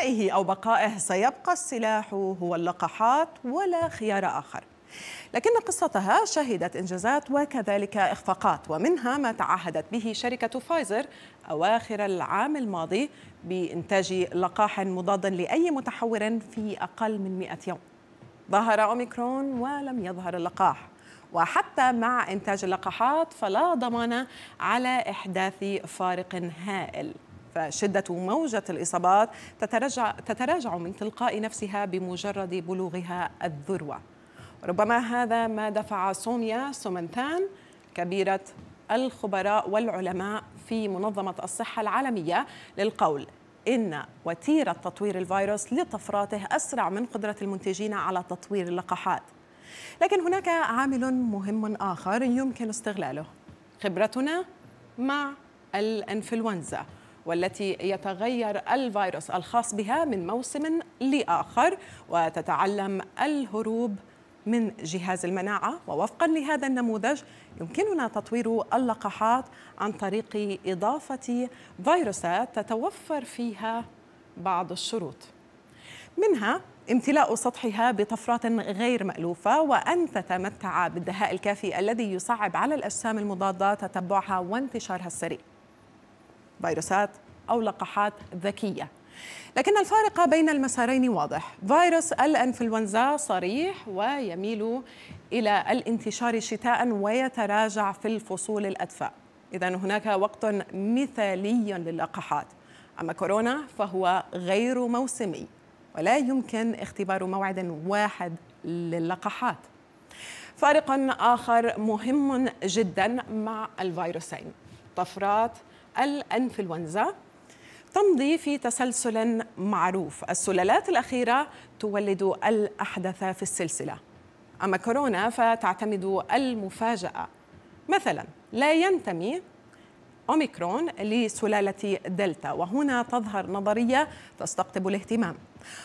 انتهائه أو بقائه سيبقى السلاح هو اللقاحات ولا خيار آخر لكن قصتها شهدت إنجازات وكذلك إخفاقات ومنها ما تعهدت به شركة فايزر أواخر العام الماضي بإنتاج لقاح مضاد لأي متحور في أقل من 100 يوم ظهر أوميكرون ولم يظهر اللقاح وحتى مع إنتاج اللقاحات فلا ضمان على إحداث فارق هائل فشدة موجة الإصابات تتراجع, تتراجع من تلقاء نفسها بمجرد بلوغها الذروة ربما هذا ما دفع سوميا سومنتان كبيرة الخبراء والعلماء في منظمة الصحة العالمية للقول إن وتيرة تطوير الفيروس لطفراته أسرع من قدرة المنتجين على تطوير اللقاحات لكن هناك عامل مهم آخر يمكن استغلاله خبرتنا مع الإنفلونزا والتي يتغير الفيروس الخاص بها من موسم لآخر وتتعلم الهروب من جهاز المناعة ووفقا لهذا النموذج يمكننا تطوير اللقاحات عن طريق إضافة فيروسات تتوفر فيها بعض الشروط منها امتلاء سطحها بطفرات غير مألوفة وأن تتمتع بالدهاء الكافي الذي يصعب على الأجسام المضادة تتبعها وانتشارها السريع فيروسات أو لقاحات ذكية لكن الفارق بين المسارين واضح فيروس الانفلونزا صريح ويميل إلى الانتشار شتاء ويتراجع في الفصول الأدفأ إذا هناك وقت مثالي للقاحات أما كورونا فهو غير موسمي ولا يمكن اختبار موعد واحد للقاحات فارق آخر مهم جدا مع الفيروسين طفرات الانفلونزا تمضي في تسلسل معروف السلالات الأخيرة تولد الأحدث في السلسلة أما كورونا فتعتمد المفاجأة مثلا لا ينتمي أوميكرون لسلالة دلتا وهنا تظهر نظرية تستقطب الاهتمام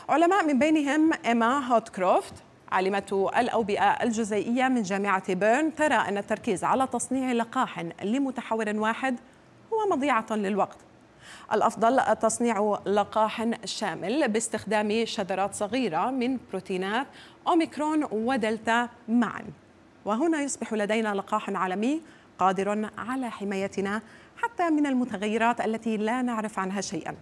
علماء من بينهم إما هوتكروفت عالمة الأوبئة الجزيئية من جامعة بيرن ترى أن التركيز على تصنيع لقاح لمتحور واحد ومضيعة للوقت الأفضل تصنيع لقاح شامل باستخدام شذرات صغيرة من بروتينات أوميكرون ودلتا معا وهنا يصبح لدينا لقاح عالمي قادر على حمايتنا حتى من المتغيرات التي لا نعرف عنها شيئا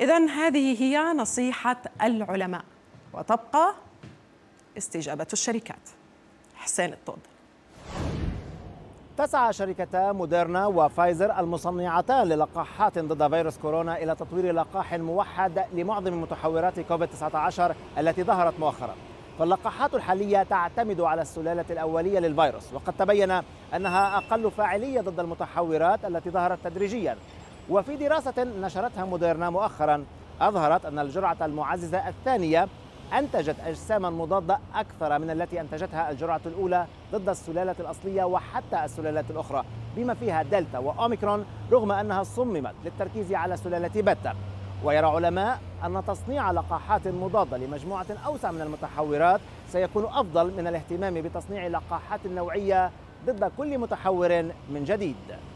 إذا هذه هي نصيحة العلماء وتبقى استجابة الشركات حسين الطود تسعى شركتا موديرنا وفايزر المصنعتان للقاحات ضد فيروس كورونا إلى تطوير لقاح موحد لمعظم متحورات كوفيد-19 التي ظهرت مؤخرا فاللقاحات الحالية تعتمد على السلالة الأولية للفيروس وقد تبين أنها أقل فاعلية ضد المتحورات التي ظهرت تدريجيا وفي دراسة نشرتها موديرنا مؤخرا أظهرت أن الجرعة المعززة الثانية أنتجت أجساما مضادة أكثر من التي أنتجتها الجرعة الأولى ضد السلالة الأصلية وحتى السلالات الأخرى بما فيها دلتا وأوميكرون رغم أنها صممت للتركيز على سلالة بيتا ويرى علماء أن تصنيع لقاحات مضادة لمجموعة أوسع من المتحورات سيكون أفضل من الاهتمام بتصنيع لقاحات نوعية ضد كل متحور من جديد